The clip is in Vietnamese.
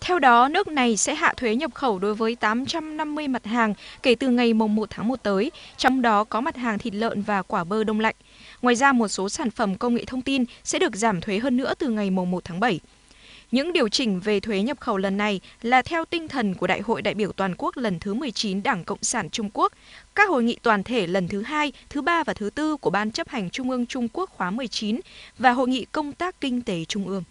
Theo đó, nước này sẽ hạ thuế nhập khẩu đối với 850 mặt hàng kể từ ngày 1 tháng 1 tới, trong đó có mặt hàng thịt lợn và quả bơ đông lạnh. Ngoài ra, một số sản phẩm công nghệ thông tin sẽ được giảm thuế hơn nữa từ ngày 1 tháng 7. Những điều chỉnh về thuế nhập khẩu lần này là theo tinh thần của Đại hội đại biểu toàn quốc lần thứ 19 Đảng Cộng sản Trung Quốc, các hội nghị toàn thể lần thứ hai, thứ ba và thứ tư của Ban chấp hành Trung ương Trung Quốc khóa 19 và Hội nghị Công tác Kinh tế Trung ương.